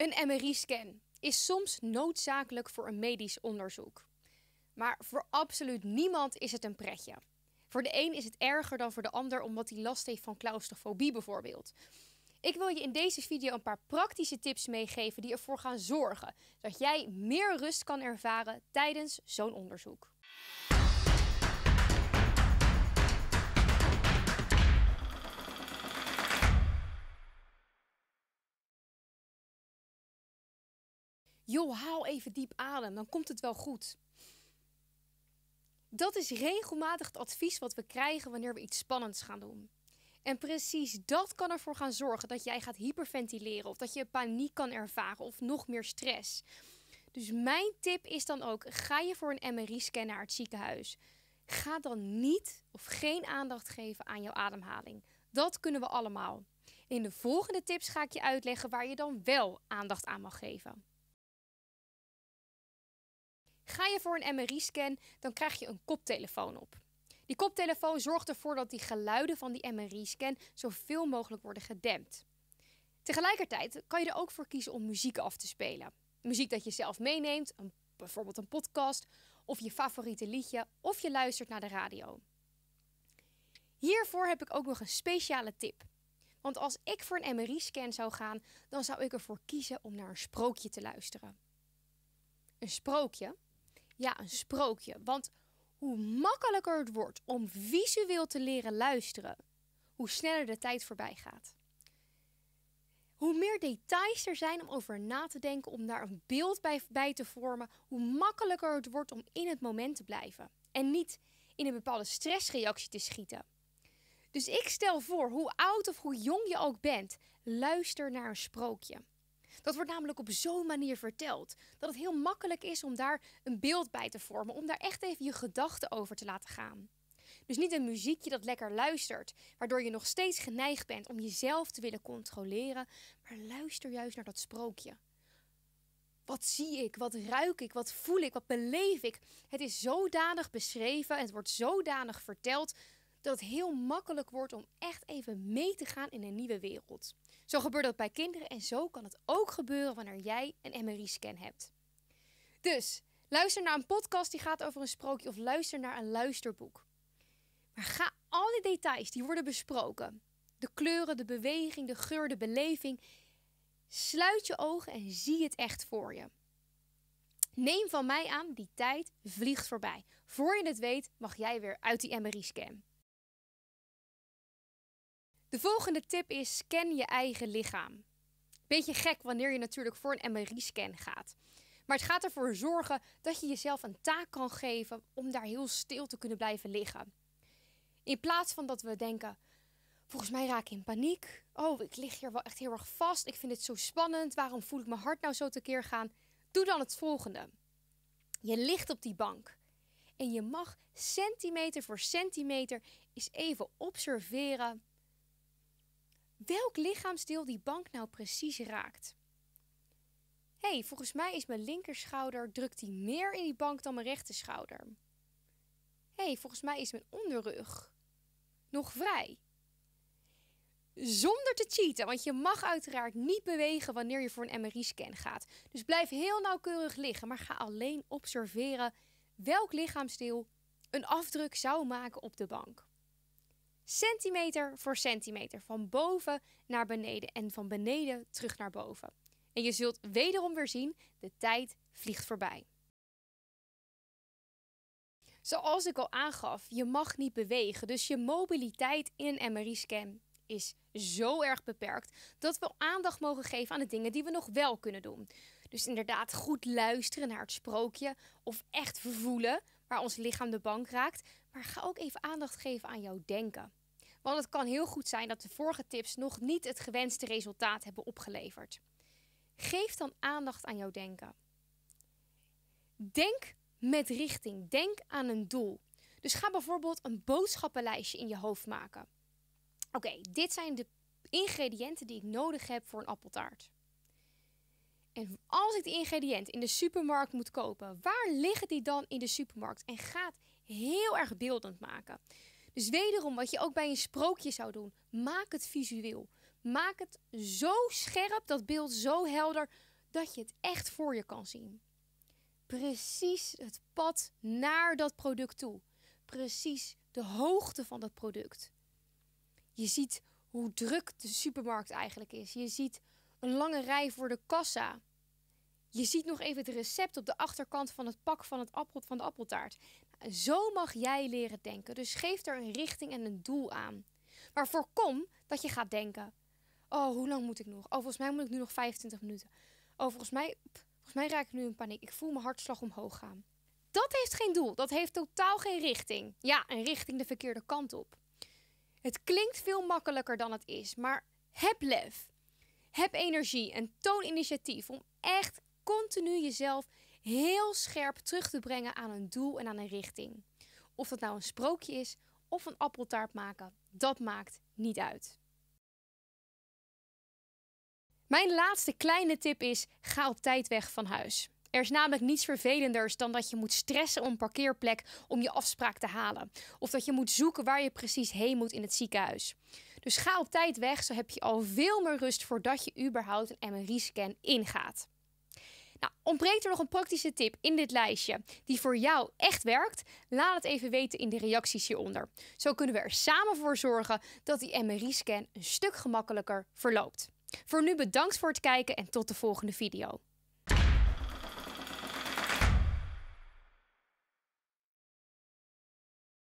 Een MRI-scan is soms noodzakelijk voor een medisch onderzoek. Maar voor absoluut niemand is het een pretje. Voor de een is het erger dan voor de ander omdat hij last heeft van claustrofobie bijvoorbeeld. Ik wil je in deze video een paar praktische tips meegeven die ervoor gaan zorgen dat jij meer rust kan ervaren tijdens zo'n onderzoek. joh, haal even diep adem, dan komt het wel goed. Dat is regelmatig het advies wat we krijgen wanneer we iets spannends gaan doen. En precies dat kan ervoor gaan zorgen dat jij gaat hyperventileren of dat je paniek kan ervaren of nog meer stress. Dus mijn tip is dan ook: ga je voor een MRI-scan naar het ziekenhuis. Ga dan niet of geen aandacht geven aan jouw ademhaling. Dat kunnen we allemaal. In de volgende tips ga ik je uitleggen waar je dan wel aandacht aan mag geven. Ga je voor een MRI-scan, dan krijg je een koptelefoon op. Die koptelefoon zorgt ervoor dat die geluiden van die MRI-scan zoveel mogelijk worden gedempt. Tegelijkertijd kan je er ook voor kiezen om muziek af te spelen. Muziek dat je zelf meeneemt, een, bijvoorbeeld een podcast of je favoriete liedje of je luistert naar de radio. Hiervoor heb ik ook nog een speciale tip. Want als ik voor een MRI-scan zou gaan, dan zou ik ervoor kiezen om naar een sprookje te luisteren. Een sprookje, ja, een sprookje. Want hoe makkelijker het wordt om visueel te leren luisteren, hoe sneller de tijd voorbij gaat. Hoe meer details er zijn om over na te denken, om daar een beeld bij, bij te vormen, hoe makkelijker het wordt om in het moment te blijven en niet in een bepaalde stressreactie te schieten. Dus ik stel voor, hoe oud of hoe jong je ook bent, luister naar een sprookje. Dat wordt namelijk op zo'n manier verteld dat het heel makkelijk is om daar een beeld bij te vormen, om daar echt even je gedachten over te laten gaan. Dus niet een muziekje dat lekker luistert, waardoor je nog steeds geneigd bent om jezelf te willen controleren, maar luister juist naar dat sprookje. Wat zie ik? Wat ruik ik? Wat voel ik? Wat beleef ik? Het is zodanig beschreven en het wordt zodanig verteld dat het heel makkelijk wordt om echt even mee te gaan in een nieuwe wereld. Zo gebeurt dat bij kinderen en zo kan het ook gebeuren wanneer jij een MRI-scan hebt. Dus luister naar een podcast die gaat over een sprookje of luister naar een luisterboek. Maar ga alle details die worden besproken, de kleuren, de beweging, de geur, de beleving, sluit je ogen en zie het echt voor je. Neem van mij aan, die tijd vliegt voorbij. Voor je het weet, mag jij weer uit die MRI-scan. De volgende tip is: scan je eigen lichaam. Beetje gek wanneer je natuurlijk voor een MRI-scan gaat. Maar het gaat ervoor zorgen dat je jezelf een taak kan geven om daar heel stil te kunnen blijven liggen. In plaats van dat we denken: volgens mij raak ik in paniek. Oh, ik lig hier wel echt heel erg vast. Ik vind dit zo spannend. Waarom voel ik mijn hart nou zo tekeer gaan? Doe dan het volgende. Je ligt op die bank. En je mag centimeter voor centimeter eens even observeren welk lichaamsdeel die bank nou precies raakt. Hé, hey, volgens mij is mijn linkerschouder drukt die meer in die bank dan mijn rechterschouder. Hé, hey, volgens mij is mijn onderrug nog vrij. Zonder te cheaten, want je mag uiteraard niet bewegen wanneer je voor een MRI-scan gaat. Dus blijf heel nauwkeurig liggen, maar ga alleen observeren welk lichaamsdeel een afdruk zou maken op de bank centimeter voor centimeter, van boven naar beneden en van beneden terug naar boven. En je zult wederom weer zien, de tijd vliegt voorbij. Zoals ik al aangaf, je mag niet bewegen, dus je mobiliteit in een MRI-scan is zo erg beperkt dat we aandacht mogen geven aan de dingen die we nog wel kunnen doen. Dus inderdaad goed luisteren naar het sprookje of echt voelen waar ons lichaam de bank raakt, maar ga ook even aandacht geven aan jouw denken. Want het kan heel goed zijn dat de vorige tips nog niet het gewenste resultaat hebben opgeleverd. Geef dan aandacht aan jouw denken. Denk met richting. Denk aan een doel. Dus ga bijvoorbeeld een boodschappenlijstje in je hoofd maken. Oké, dit zijn de ingrediënten die ik nodig heb voor een appeltaart. En als ik die ingrediënten in de supermarkt moet kopen, waar liggen die dan in de supermarkt? En ga het heel erg beeldend maken. Dus wederom, wat je ook bij een sprookje zou doen, maak het visueel. Maak het zo scherp, dat beeld zo helder, dat je het echt voor je kan zien. Precies het pad naar dat product toe. Precies de hoogte van dat product. Je ziet hoe druk de supermarkt eigenlijk is. Je ziet een lange rij voor de kassa. Je ziet nog even het recept op de achterkant van het pak van, het van de appeltaart. Zo mag jij leren denken. Dus geef er een richting en een doel aan. Maar voorkom dat je gaat denken: Oh, hoe lang moet ik nog? Oh, volgens mij moet ik nu nog 25 minuten. Oh, volgens mij, volgens mij raak ik nu in paniek. Ik voel mijn hartslag omhoog gaan. Dat heeft geen doel. Dat heeft totaal geen richting. Ja, een richting de verkeerde kant op. Het klinkt veel makkelijker dan het is, maar heb lef. Heb energie en toon initiatief om echt continu jezelf heel scherp terug te brengen aan een doel en aan een richting. Of dat nou een sprookje is of een appeltaart maken, dat maakt niet uit. Mijn laatste kleine tip is: ga op tijd weg van huis. Er is namelijk niets vervelenders dan dat je moet stressen om een parkeerplek om je afspraak te halen. Of dat je moet zoeken waar je precies heen moet in het ziekenhuis. Dus ga op tijd weg, zo heb je al veel meer rust voordat je überhaupt een MRI-scan ingaat. Nou, ontbreekt er nog een praktische tip in dit lijstje die voor jou echt werkt? Laat het even weten in de reacties hieronder. Zo kunnen we er samen voor zorgen dat die MRI-scan een stuk gemakkelijker verloopt. Voor nu bedankt voor het kijken en tot de volgende video.